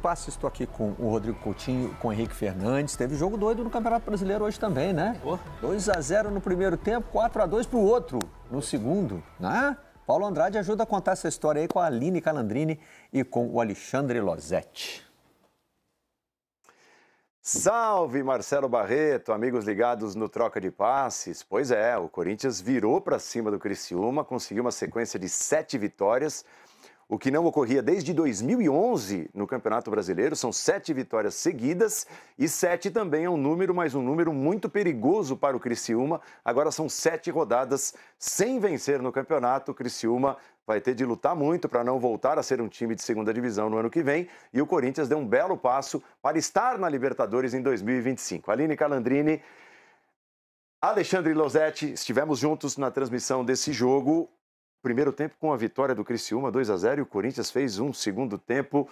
Passo, estou aqui com o Rodrigo Coutinho, com o Henrique Fernandes. Teve jogo doido no Campeonato Brasileiro hoje também, né? 2 a 0 no primeiro tempo, 4 a 2 para o outro no segundo, né? Paulo Andrade ajuda a contar essa história aí com a Aline Calandrini e com o Alexandre Lozette. Salve Marcelo Barreto, amigos ligados no Troca de Passes. Pois é, o Corinthians virou para cima do Criciúma, conseguiu uma sequência de sete vitórias o que não ocorria desde 2011 no Campeonato Brasileiro. São sete vitórias seguidas e sete também é um número, mas um número muito perigoso para o Criciúma. Agora são sete rodadas sem vencer no campeonato. O Criciúma vai ter de lutar muito para não voltar a ser um time de segunda divisão no ano que vem. E o Corinthians deu um belo passo para estar na Libertadores em 2025. Aline Calandrini. Alexandre Losetti, estivemos juntos na transmissão desse jogo. Primeiro tempo com a vitória do Criciúma 2 a 0 e o Corinthians fez um segundo tempo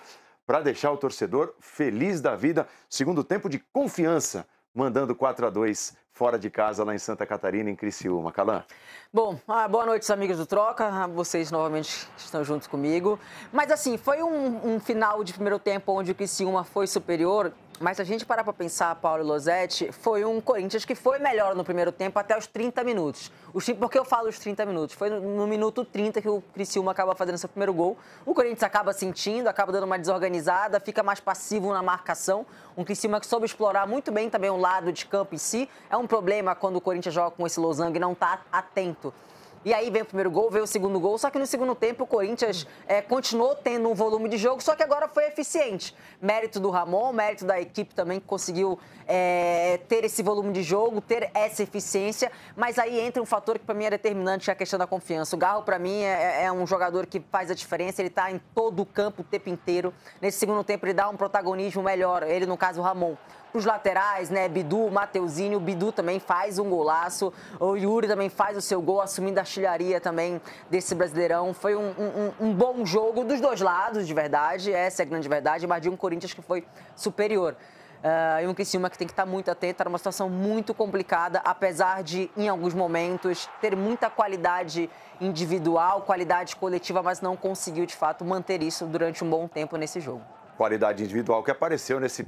para deixar o torcedor feliz da vida. Segundo tempo de confiança, mandando 4 a 2 fora de casa lá em Santa Catarina, em Criciúma. Calã. Bom, ah, boa noite, amigos do Troca. Ah, vocês novamente estão juntos comigo. Mas assim, foi um, um final de primeiro tempo onde o Criciúma foi superior mas se a gente parar para pensar, Paulo Losetti, foi um Corinthians que foi melhor no primeiro tempo até os 30 minutos. por que eu falo os 30 minutos? Foi no, no, minuto 30 que o Criciúma acaba fazendo seu primeiro gol. O Corinthians acaba sentindo, acaba dando uma desorganizada, fica mais passivo na marcação. Um Criciúma que soube explorar muito bem também o lado de campo em si. É um problema quando o Corinthians joga com esse losango e não está atento e aí vem o primeiro gol, vem o segundo gol. Só que no segundo tempo o Corinthians é, continuou tendo um volume de jogo, só que agora foi eficiente. Mérito do Ramon, mérito da equipe também que conseguiu é, ter esse volume de jogo, ter essa eficiência. Mas aí entra um fator que para mim é determinante, que é a questão da confiança. O Garro, para mim, é, é, é, um jogador que faz a diferença. Ele está em todo o campo o tempo inteiro. Nesse segundo tempo ele dá um protagonismo melhor. Ele, no caso, o Ramon os laterais, né? Bidu, Mateuzinho, Bidu também faz um golaço. O Yuri também faz o seu gol, assumindo a artilharia também desse Brasileirão. Foi um, um, um, bom jogo dos dois lados, de verdade. Essa é a grande verdade, mas de um Corinthians que foi superior. Uh, e um Criciúma que tem que estar muito atento, era uma situação muito complicada, apesar de, em alguns momentos, ter muita qualidade individual, qualidade coletiva, mas não conseguiu, de fato, manter isso durante um bom tempo nesse jogo. Qualidade individual que apareceu nesse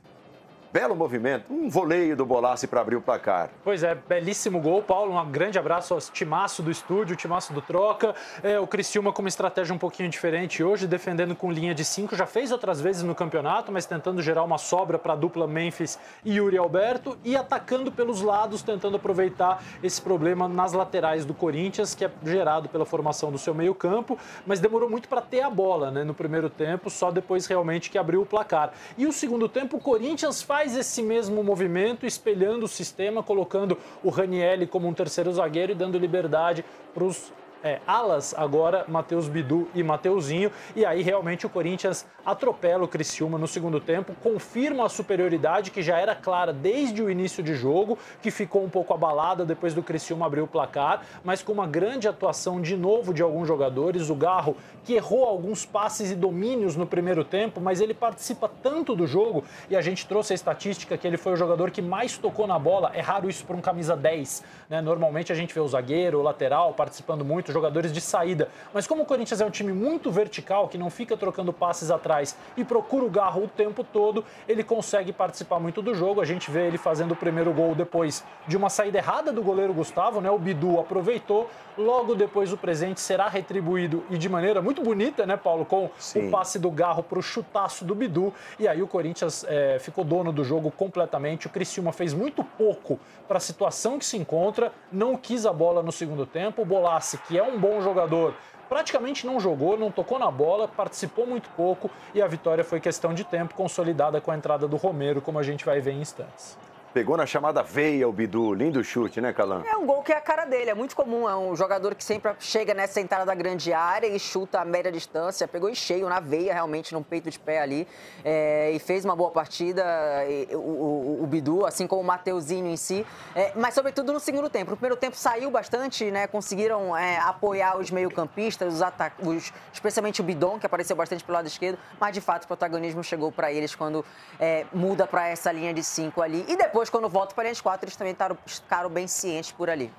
belo movimento, um voleio do Bolassi para abrir o placar. Pois é, belíssimo gol, Paulo. Um grande abraço ao timaço do estúdio, timaço do Troca. É, o Criciúma com uma estratégia um pouquinho diferente hoje, defendendo com linha de cinco Já fez outras vezes no campeonato, mas tentando gerar uma sobra para a dupla Memphis e Yuri Alberto e atacando pelos lados, tentando aproveitar esse problema nas laterais do Corinthians, que é gerado pela formação do seu meio-campo, mas demorou muito para ter a bola né, no primeiro tempo, só depois realmente que abriu o placar. E o segundo tempo, o Corinthians faz faz esse mesmo movimento, espelhando o sistema, colocando o Ranielli como um terceiro zagueiro e dando liberdade para os é, alas agora, Matheus Bidu e Mateuzinho. E aí realmente o Corinthians atropela o Criciúma no segundo tempo, confirma a superioridade que já era clara desde o início de jogo, que ficou um pouco abalada depois do Criciúma abrir o placar, mas com uma grande atuação de novo de alguns jogadores. O Garro, que errou alguns passes e domínios no primeiro tempo, mas ele participa tanto do jogo e a gente trouxe a estatística que ele foi o jogador que mais tocou na bola. É raro isso para um camisa 10, né? Normalmente a gente vê o zagueiro, o lateral participando muito jogadores de saída. Mas como o Corinthians é um time muito vertical, que não fica trocando passes atrás e procura o garro o tempo todo, ele consegue participar muito do jogo. A gente vê ele fazendo o primeiro gol depois de uma saída errada do goleiro Gustavo, né? O Bidu aproveitou. Logo depois o presente será retribuído e de maneira muito bonita, né, Paulo? Com Sim. o passe do garro para o chutaço do Bidu. E aí o Corinthians é, ficou dono do jogo completamente. O Criciúma fez muito pouco para a situação que se encontra, não quis a bola no segundo tempo. O Bolassi, que é é um bom jogador, praticamente não jogou, não tocou na bola, participou muito pouco e a vitória foi questão de tempo, consolidada com a entrada do Romero, como a gente vai ver em instantes. Pegou na chamada veia o Bidu, lindo chute, né, Calan? É um gol que é a cara dele, é muito comum, é um jogador que sempre chega nessa entrada da grande área e chuta a média distância, pegou em cheio, na veia realmente, num peito de pé ali, é, e fez uma boa partida, e, o, o, o, Bidu, assim como o Mateuzinho em si, é, mas sobretudo no segundo tempo. O primeiro tempo saiu bastante, né, conseguiram é, apoiar os meio-campistas, os especialmente o Bidon, que apareceu bastante pelo lado esquerdo, mas de fato o protagonismo chegou para eles quando é, muda para essa linha de cinco ali, e depois depois, quando volta para a gente 4, eles também taram, ficaram bem cientes por ali.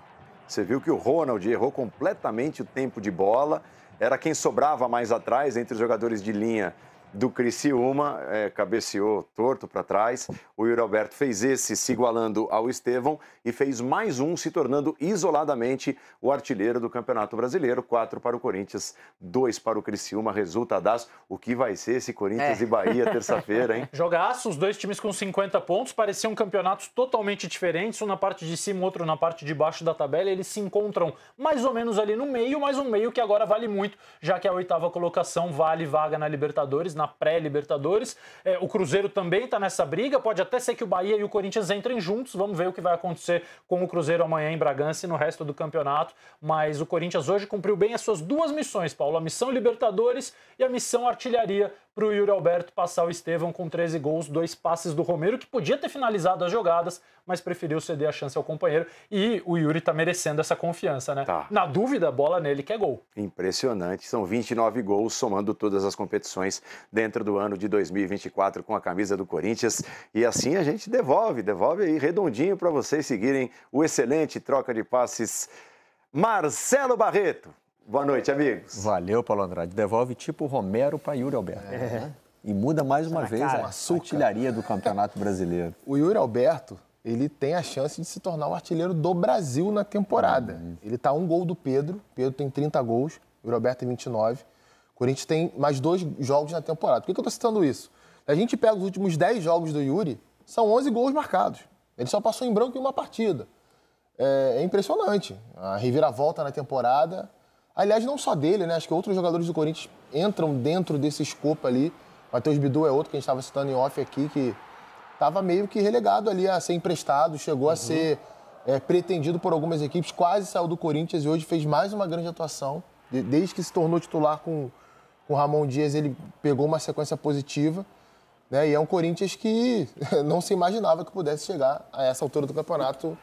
Você viu que o Ronald errou completamente o tempo de bola. Era quem sobrava mais atrás entre os jogadores de linha do Criciúma, é, cabeceou torto para trás. O Yuri Alberto fez esse, se igualando ao Estevão, e fez mais um, se tornando isoladamente o artilheiro do Campeonato Brasileiro. Quatro para o Corinthians, dois para o Criciúma, resultadaço. O que vai ser esse Corinthians é. e Bahia terça-feira, hein? Jogaço, os dois times com 50 pontos, pareciam campeonatos totalmente diferentes, um na parte de cima, outro na parte de baixo da tabela. Eles se encontram mais ou menos ali no meio, mas um meio que agora vale muito, já que a oitava colocação vale vaga na Libertadores, na pré-Libertadores. É, o Cruzeiro também está nessa briga. Pode até ser que o Bahia e o Corinthians entrem juntos. Vamos ver o que vai acontecer com o Cruzeiro amanhã em Bragança e no resto do campeonato. Mas o Corinthians hoje cumpriu bem as suas duas missões, Paulo: a missão Libertadores e a missão Artilharia para o Yuri Alberto passar o Estevão com 13 gols, dois passes do Romero, que podia ter finalizado as jogadas, mas preferiu ceder a chance ao companheiro. E o Yuri está merecendo essa confiança, né? Tá. Na dúvida, bola nele que é gol. Impressionante. São 29 gols, somando todas as competições dentro do ano de 2024 com a camisa do Corinthians. E assim a gente devolve, devolve aí redondinho para vocês seguirem o excelente troca de passes. Marcelo Barreto. Boa noite, amigos. Valeu, Paulo Andrade. Devolve tipo Romero para Yuri Alberto. É. Né? E muda mais uma tá vez cara, a tá artilharia do Campeonato Brasileiro. O Yuri Alberto, ele tem a chance de se tornar o artilheiro do Brasil na temporada. Uhum. Ele está um gol do Pedro. Pedro tem 30 gols, o Yuri Alberto tem 29. O Corinthians tem mais dois jogos na temporada. Por que, que eu estou citando isso? A gente pega os últimos 10 jogos do Yuri, são 11 gols marcados. Ele só passou em branco em uma partida. É, é impressionante. A reviravolta na temporada Aliás, não só dele, né? Acho que outros jogadores do Corinthians entram dentro desse escopo ali. Matheus Bidu é outro que a gente estava citando em off aqui, que estava meio que relegado ali a ser emprestado, chegou uhum. a ser é, pretendido por algumas equipes, quase saiu do Corinthians e hoje fez mais uma grande atuação. Desde que se tornou titular com o Ramon Dias, ele pegou uma sequência positiva. Né? E é um Corinthians que não se imaginava que pudesse chegar a essa altura do campeonato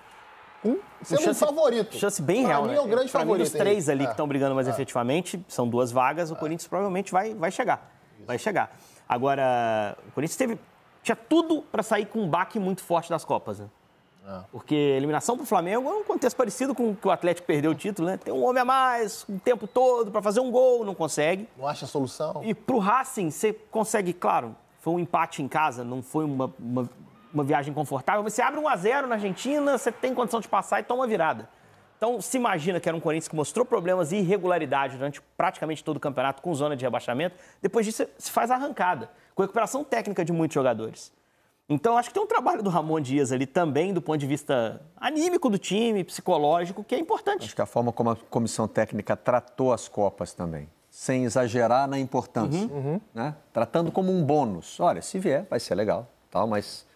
um, sendo é chance, um favorito. Chance bem pra real. Mim né? é o grande pra favorito. Mim, os três ali é. que estão brigando mais é. efetivamente, são duas vagas, o é. Corinthians provavelmente vai, vai chegar. Isso. Vai chegar. Agora, o Corinthians teve, tinha tudo para sair com um baque muito forte das Copas, né? É. Porque eliminação para o Flamengo é um contexto parecido com o que o Atlético perdeu o título, né? Tem um homem a mais o um tempo todo para fazer um gol, não consegue. Não acha solução. E para o Racing, você consegue, claro, foi um empate em casa, não foi uma, uma uma viagem confortável. Você abre 1 a 0 na Argentina, você tem condição de passar e toma virada. Então, se imagina que era um Corinthians que mostrou problemas e irregularidade durante praticamente todo o campeonato com zona de rebaixamento. Depois disso, se faz arrancada, com recuperação técnica de muitos jogadores. Então, acho que tem um trabalho do Ramon Dias ali também, do ponto de vista anímico do time, psicológico, que é importante. Acho que a forma como a comissão técnica tratou as Copas também, sem exagerar na importância, uhum. Né? tratando como um bônus. Olha, se vier, vai ser legal, tal, mas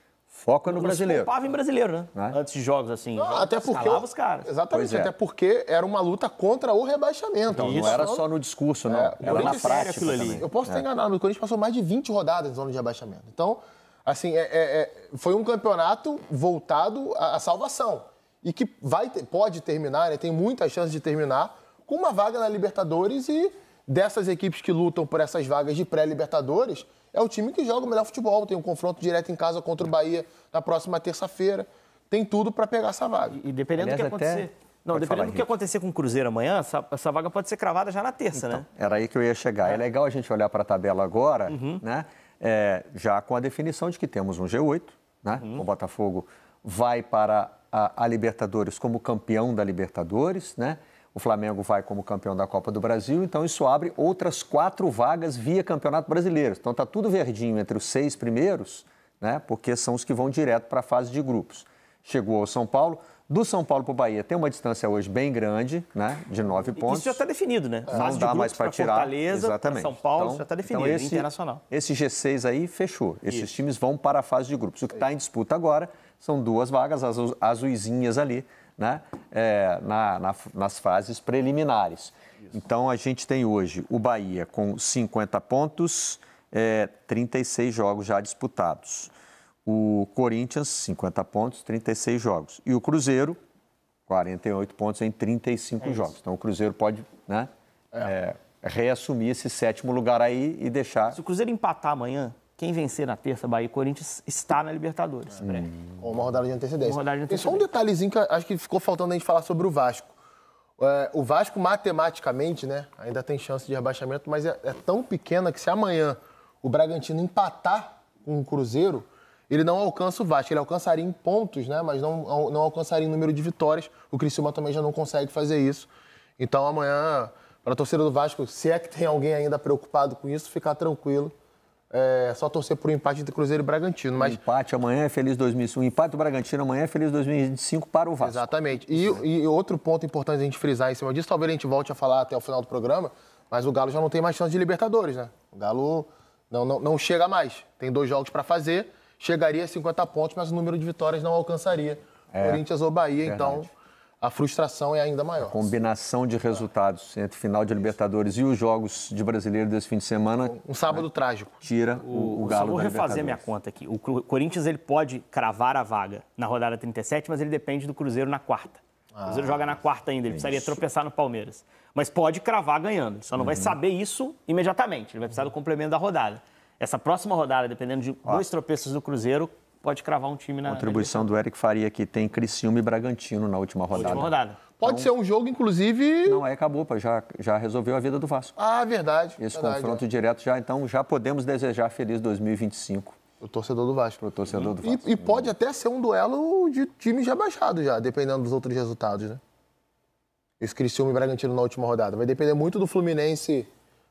Foca é no brasileiro. Poupava em brasileiro, né? É? Antes de jogos, assim. Não, até porque. os caras. Exatamente, é. até porque era uma luta contra o rebaixamento. Então, Isso. não era só no discurso, não. É, era na prática. Ali. Eu posso estar é. enganado, mas o Corinthians passou mais de 20 rodadas em zona de rebaixamento. Então, assim, é, foi um campeonato voltado à, à salvação. E que vai ter, pode terminar, né? tem muitas chances de terminar, com uma vaga na Libertadores e dessas equipes que lutam por essas vagas de pré-Libertadores é o time que joga o melhor futebol. Tem um confronto direto em casa contra o Bahia na próxima terça-feira. Tem tudo para pegar essa vaga. E, dependendo Aliás, do que acontecer. Não, Pode dependendo do que acontecer com o Cruzeiro amanhã, essa, essa vaga pode ser cravada já na terça, então, né? Era aí que eu ia chegar. É, é legal a gente olhar para a tabela agora, uhum. né? É, já com a definição de que temos um G8, né? Uhum. O Botafogo vai para a, a Libertadores como campeão da Libertadores, né? O Flamengo vai como campeão da Copa do Brasil, então isso abre outras quatro vagas via Campeonato Brasileiro. Então está tudo verdinho entre os seis primeiros, né? Porque são os que vão direto para a fase de grupos. Chegou ao São Paulo. Do São Paulo para o Bahia tem uma distância hoje bem grande, né? De nove pontos. Isso já está definido, né? Não fase dá mais para tirar. Fortaleza, Exatamente. São Paulo então, já está então definido. Então esse, internacional. Esse G6 aí fechou. Esses Isso. times vão para a fase de grupos. O que está em disputa agora são duas vagas, as azuizinhas ali, né, é, na, na, nas fases preliminares. Então a gente tem hoje o Bahia com 50 pontos, é, 36 jogos já disputados. O Corinthians, 50 pontos, 36 jogos. E o Cruzeiro, 48 pontos em 35 é jogos. Então o Cruzeiro pode né, é. é. reassumir esse sétimo lugar aí e deixar. Se o Cruzeiro empatar amanhã, quem vencer na terça, Bahia e Corinthians, está na Libertadores. É. Hum. uma rodada de antecedência. Uma rodada de antecedência. E só um detalhezinho que acho que ficou faltando a gente falar sobre o Vasco. É, o Vasco, matematicamente, né, ainda tem chance de rebaixamento, mas é, é tão pequena que se amanhã o Bragantino empatar com o Cruzeiro, ele não alcança o Vasco. Ele alcançaria em pontos, né, mas não, não alcançaria em número de vitórias. O Criciúma também já não consegue fazer isso. Então amanhã, para a torcida do Vasco, se é que tem alguém ainda preocupado com isso, ficar tranquilo é só torcer por um empate entre Cruzeiro e Bragantino. Mas... Um empate amanhã é feliz 2025. Um empate do Bragantino amanhã é feliz 2025 para o Vasco. Exatamente. E, e, outro ponto importante a gente frisar em cima disso, talvez a gente volte a falar até o final do programa, mas o Galo já não tem mais chance de Libertadores, né? O Galo não, não, não chega mais. Tem dois jogos para fazer, chegaria a 50 pontos, mas o número de vitórias não alcançaria. É, Corinthians ou Bahia, verdade. então a frustração é ainda maior. A combinação de resultados entre final de Libertadores Isso. e os jogos de brasileiro desse fim de semana. Um sábado né, trágico. Tira o, o, galo. Eu vou refazer minha conta aqui. O Corinthians ele pode cravar a vaga na rodada 37, mas ele depende do Cruzeiro na quarta. o Cruzeiro ah, joga na quarta ainda, ele é isso. precisaria tropeçar no Palmeiras. Mas pode cravar ganhando, só não uhum. vai saber isso imediatamente. Ele vai precisar do complemento da rodada. Essa próxima rodada, dependendo de Ó. dois tropeços do Cruzeiro, pode cravar um time na Contribuição do Eric Faria, que tem Criciúma e Bragantino na última rodada. Última rodada. Então, pode então, ser um jogo, inclusive. Não, é, acabou, já, já resolveu a vida do Vasco. Ah, verdade. Esse verdade, confronto é. direto já, então já podemos desejar feliz 2025. O torcedor do Vasco. O torcedor do Vasco. E, e pode até ser um duelo de time já baixado, já, dependendo dos outros resultados, né? Esse Criciúma e Bragantino na última rodada. Vai depender muito do Fluminense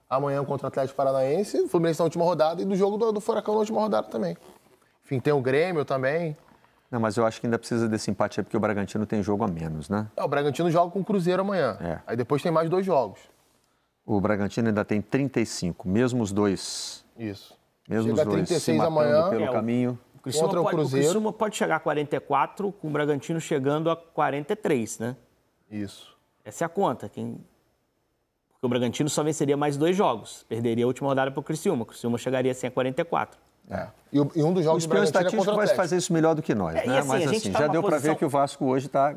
amanhã contra o Atlético Paranaense, Fluminense na última rodada e do jogo do, do Furacão na última rodada também. Enfim, tem o Grêmio também. Não, mas eu acho que ainda precisa desse empate aí, porque o Bragantino tem jogo a menos, né? É, o Bragantino joga com o Cruzeiro amanhã. É. Aí depois tem mais dois jogos. O Bragantino ainda tem 35, mesmo os dois. Isso. Mesmo Chega os dois. 36 se matando amanhã. Pelo é, caminho. O contra o, Cruzeiro. o pode chegar a 44, com o Bragantino chegando a 43, né? Isso. Essa é a conta. Quem... Porque o Bragantino só venceria mais dois jogos. Perderia a última rodada para o Criciúma. O Criciúma chegaria assim a 44. É. E, um dos jogos é o do estatístico é vai fazer isso melhor do que nós, é, né? Assim, Mas assim, tá já deu para posição... ver que o Vasco hoje está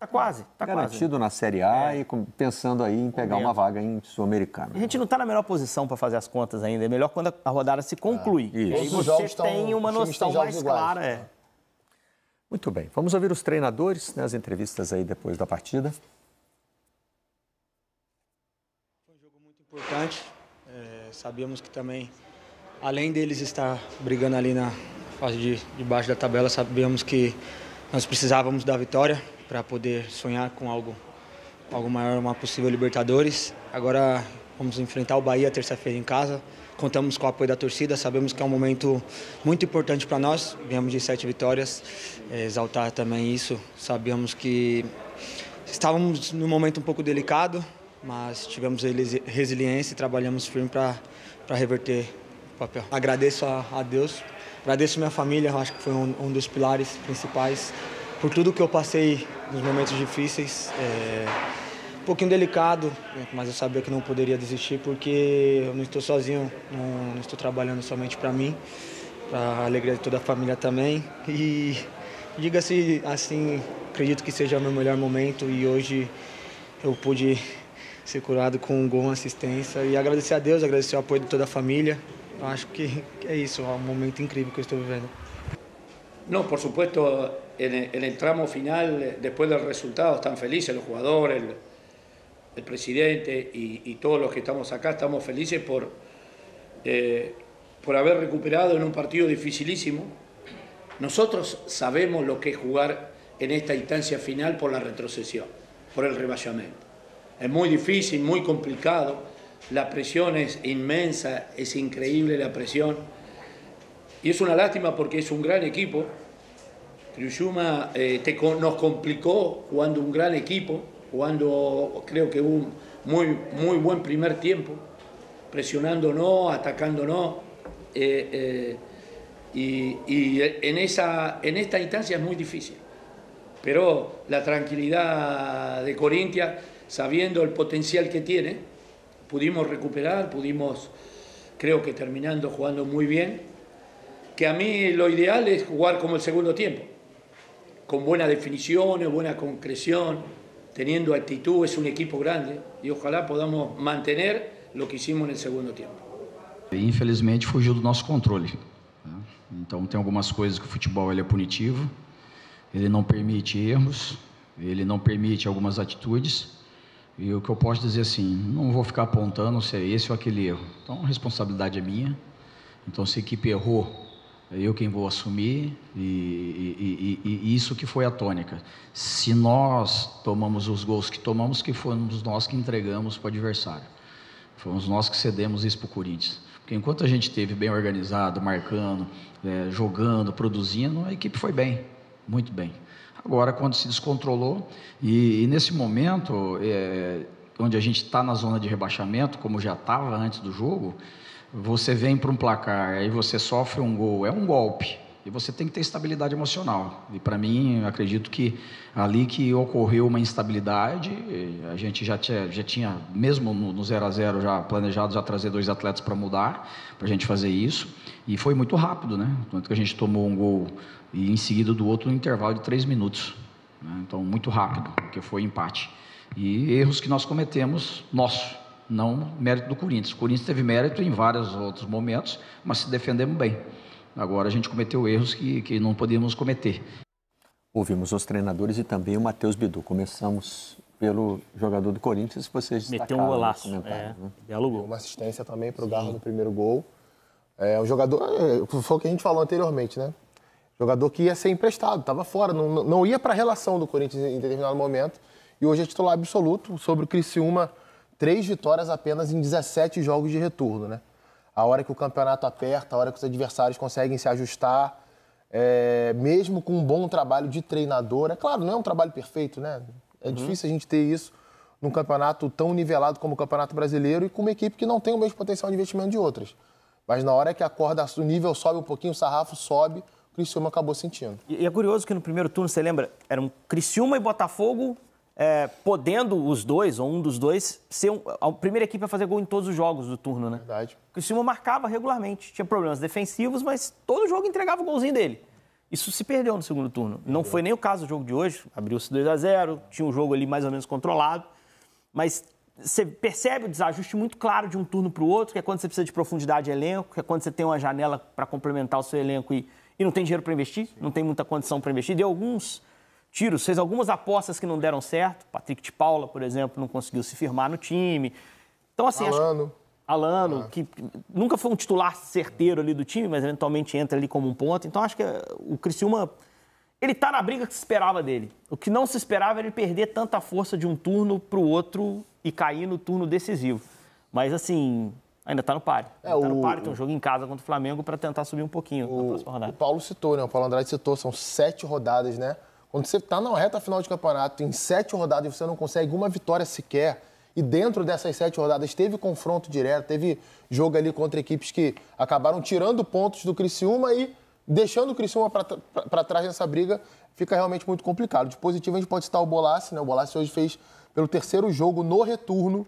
Tá quase, tá Garantido quase. na Série A é. e pensando aí em pegar uma vaga em Sul-Americana. A gente não está na melhor posição para fazer as contas ainda. É melhor quando a rodada se conclui. É. Isso. E aí você estão, tem uma noção mais iguais. clara. É. Muito bem. Vamos ouvir os treinadores, né, as entrevistas aí depois da partida. Foi um jogo muito importante. É, sabíamos que também Além deles estar brigando ali na fase de, de baixo da tabela, sabíamos que nós precisávamos da vitória para poder sonhar com algo, algo maior, uma possível Libertadores. Agora vamos enfrentar o Bahia terça-feira em casa. Contamos com o apoio da torcida, sabemos que é um momento muito importante para nós. Viemos de sete vitórias, é, exaltar também isso. Sabíamos que estávamos num momento um pouco delicado, mas tivemos resiliência e trabalhamos firme para reverter papel. Agradeço a, a Deus, agradeço minha família, acho que foi um, um, dos pilares principais, por tudo que eu passei nos momentos difíceis. É, um pouquinho delicado, né, mas eu sabia que não poderia desistir porque eu não estou sozinho, não, não estou trabalhando somente para mim, para a alegria de toda a família também. E diga-se assim, acredito que seja o meu melhor momento e hoje eu pude ser curado com um gol, uma assistência. E agradecer a Deus, agradecer o apoio de toda a família, acho que es eso, um momento increíble que estoy viviendo. No, por supuesto, en el, tramo final, después del resultado, están felices los jugadores, el, presidente y, todos los que estamos acá, estamos felices por, eh, por haber recuperado en un partido dificilísimo. Nosotros sabemos lo que es jugar en esta instancia final por la retrocesión, por el reballamiento. Es muy difícil, muy complicado la presión es inmensa, es increíble la presión. Y es una lástima porque es un gran equipo. Cruyuma eh, nos complicó jugando un gran equipo, jugando creo que un muy, muy buen primer tiempo, presionándonos, atacándonos. Eh, eh, y, en, en esta instancia es muy difícil. Pero la tranquilidad de Corintia, sabiendo el potencial que tiene, pudimos recuperar, pudimos, creo que terminando jugando muy bien, que a mí lo ideal es jugar como el segundo tiempo, con buena definición buena concreción, teniendo actitud, es un equipo grande y ojalá podamos mantener lo que hicimos en el segundo tiempo. Infelizmente fugiu do nosso controle. Entonces, Então tem algumas coisas que o futebol ele é punitivo, ele não permite erros, ele não permite algumas atitudes. E o que eu posso dizer assim, não vou ficar apontando se é esse ou aquele erro. Então, a responsabilidade é minha. Então, se a equipe errou, é eu quem vou assumir. E, e, e, e, isso que foi a tônica. Se nós tomamos os gols que tomamos, que fomos nós que entregamos para o adversário. Fomos nós que cedemos isso para o Corinthians. Porque enquanto a gente teve bem organizado, marcando, é, jogando, produzindo, a equipe foi bem, muito bem. Agora, quando se descontrolou, e, e nesse momento, é, onde a gente está na zona de rebaixamento, como já estava antes do jogo, você vem para um placar, aí você sofre um gol, é um golpe. E você tem que ter estabilidade emocional. E para mim, acredito que ali que ocorreu uma instabilidade, a gente já tinha, já tinha mesmo no 0 a 0 já planejado já trazer dois atletas para mudar, para a gente fazer isso. E foi muito rápido, né? Tanto que a gente tomou um gol e em seguida do outro um intervalo de três minutos. Né? Então, muito rápido, porque foi empate. E erros que nós cometemos, nosso, não mérito do Corinthians. O Corinthians teve mérito em vários outros momentos, mas se defendemos bem. Agora a gente cometeu erros que, que não podíamos cometer. Ouvimos os treinadores e também o Matheus Bidu. Começamos pelo jogador do Corinthians, vocês Meteu um golaço, é, né? gol. Uma assistência também para o Garro no primeiro gol. É um jogador, é, foi o que a gente falou anteriormente, né? Jogador que ia ser emprestado, estava fora, não, não ia para a relação do Corinthians em determinado momento. E hoje é titular absoluto sobre o Criciúma, três vitórias apenas em 17 jogos de retorno, né? a hora que o campeonato aperta, a hora que os adversários conseguem se ajustar, é, mesmo com um bom trabalho de treinador. É claro, não é um trabalho perfeito, né? É uhum. difícil a gente ter isso num campeonato tão nivelado como o Campeonato Brasileiro e com uma equipe que não tem o mesmo potencial de investimento de outras. Mas na hora que a corda, o nível sobe um pouquinho, o sarrafo sobe, o Criciúma acabou sentindo. E é curioso que no primeiro turno, você lembra, eram Criciúma e Botafogo, é, podendo os dois, ou um dos dois, ser um, a primeira equipe a fazer gol em todos os jogos do turno, né? Verdade. Porque o Silma marcava regularmente, tinha problemas defensivos, mas todo jogo entregava o golzinho dele. Isso se perdeu no segundo turno. Não foi nem o caso do jogo de hoje, abriu-se 2 a 0 tinha um jogo ali mais ou menos controlado, mas você percebe o desajuste muito claro de um turno para o outro, que é quando você precisa de profundidade de elenco, que é quando você tem uma janela para complementar o seu elenco e, e não tem dinheiro para investir, Sim. não tem muita condição para investir. Deu alguns tiros, fez algumas apostas que não deram certo. Patrick de Paula, por exemplo, não conseguiu se firmar no time. Então, assim. Alano. Acho... Alano, ah. que nunca foi um titular certeiro ali do time, mas eventualmente entra ali como um ponto. Então, acho que eh, o Criciúma. Ele tá na briga que se esperava dele. O que não se esperava era ele perder tanta força de um turno para o outro e cair no turno decisivo. Mas, assim, Ainda tá no par. É, tá no par, tem um jogo em casa contra o Flamengo para tentar subir um pouquinho o, na próxima rodada. O Paulo citou, né? O Paulo Andrade citou, são sete rodadas, né? Quando você está na reta final de campeonato, em sete rodadas, você não consegue uma vitória sequer, e dentro dessas sete rodadas teve confronto direto, teve jogo ali contra equipes que acabaram tirando pontos do Criciúma e deixando o Criciúma para trás nessa briga, fica realmente muito complicado. De positivo, a gente pode citar o Bolassi, né? O Bolassi hoje fez pelo terceiro jogo no retorno,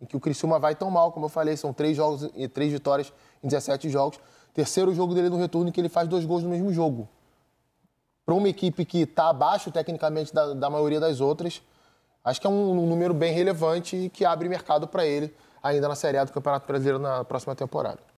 em que o Criciúma vai tão mal, como eu falei, são três jogos e três vitórias em 17 jogos. Terceiro jogo dele no retorno, em que ele faz dois gols no mesmo jogo para uma equipe que está abaixo tecnicamente da, da, maioria das outras, acho que é um, um número bem relevante e que abre mercado para ele ainda na Série A do Campeonato Brasileiro na próxima temporada.